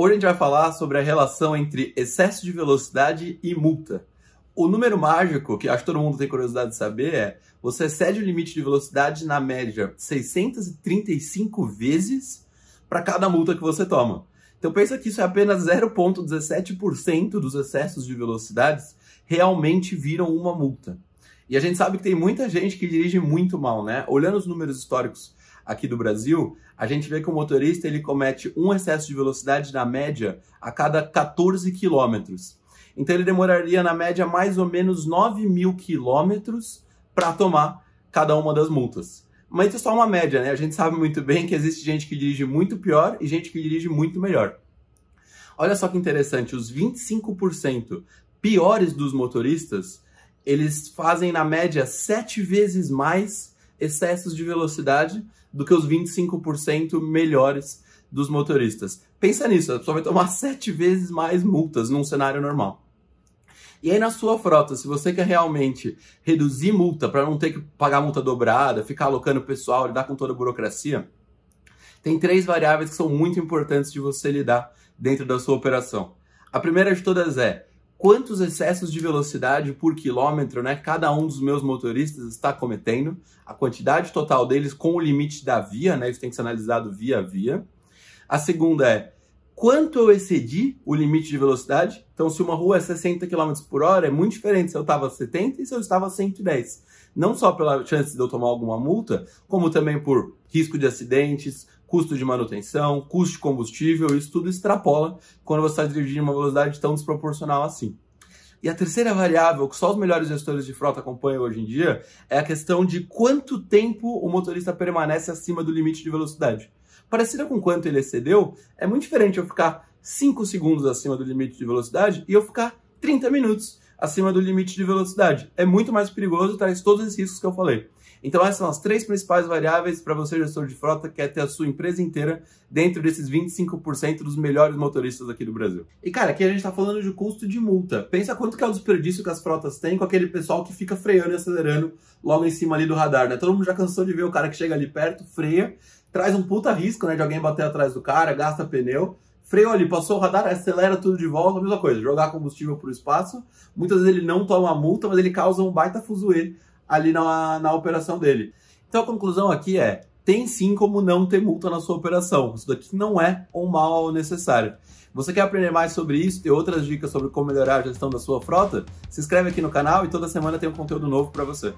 Hoje a gente vai falar sobre a relação entre excesso de velocidade e multa. O número mágico, que acho que todo mundo tem curiosidade de saber, é você excede o limite de velocidade na média 635 vezes para cada multa que você toma. Então pensa que isso é apenas 0,17% dos excessos de velocidades realmente viram uma multa. E a gente sabe que tem muita gente que dirige muito mal, né? Olhando os números históricos aqui do Brasil, a gente vê que o motorista ele comete um excesso de velocidade na média a cada 14 quilômetros. Então ele demoraria na média mais ou menos 9 mil quilômetros para tomar cada uma das multas. Mas isso é só uma média, né? A gente sabe muito bem que existe gente que dirige muito pior e gente que dirige muito melhor. Olha só que interessante, os 25% piores dos motoristas, eles fazem na média sete vezes mais excessos de velocidade do que os 25% melhores dos motoristas. Pensa nisso, a pessoa vai tomar sete vezes mais multas num cenário normal. E aí na sua frota, se você quer realmente reduzir multa para não ter que pagar multa dobrada, ficar alocando o pessoal, lidar com toda a burocracia, tem três variáveis que são muito importantes de você lidar dentro da sua operação. A primeira de todas é quantos excessos de velocidade por quilômetro né, cada um dos meus motoristas está cometendo, a quantidade total deles com o limite da via, né, isso tem que ser analisado via a via. A segunda é quanto eu excedi o limite de velocidade. Então, se uma rua é 60 km por hora, é muito diferente se eu estava 70 e se eu estava 110. Não só pela chance de eu tomar alguma multa, como também por risco de acidentes, custo de manutenção, custo de combustível, isso tudo extrapola quando você está dirigindo uma velocidade tão desproporcional assim. E a terceira variável que só os melhores gestores de frota acompanham hoje em dia é a questão de quanto tempo o motorista permanece acima do limite de velocidade. Parecida com quanto ele excedeu, é muito diferente eu ficar 5 segundos acima do limite de velocidade e eu ficar 30 minutos acima do limite de velocidade. É muito mais perigoso e traz todos esses riscos que eu falei. Então essas são as três principais variáveis para você, gestor de frota, que quer é ter a sua empresa inteira dentro desses 25% dos melhores motoristas aqui do Brasil. E cara, aqui a gente está falando de custo de multa. Pensa quanto que é o desperdício que as frotas têm com aquele pessoal que fica freando e acelerando logo em cima ali do radar, né? Todo mundo já cansou de ver o cara que chega ali perto, freia, traz um puta risco, né, de alguém bater atrás do cara, gasta pneu. Freio passou o radar, acelera tudo de volta, a mesma coisa, jogar combustível para o espaço. Muitas vezes ele não toma multa, mas ele causa um baita fuzuê ali na, na operação dele. Então a conclusão aqui é, tem sim como não ter multa na sua operação. Isso daqui não é um mal necessário. Você quer aprender mais sobre isso, ter outras dicas sobre como melhorar a gestão da sua frota? Se inscreve aqui no canal e toda semana tem um conteúdo novo para você.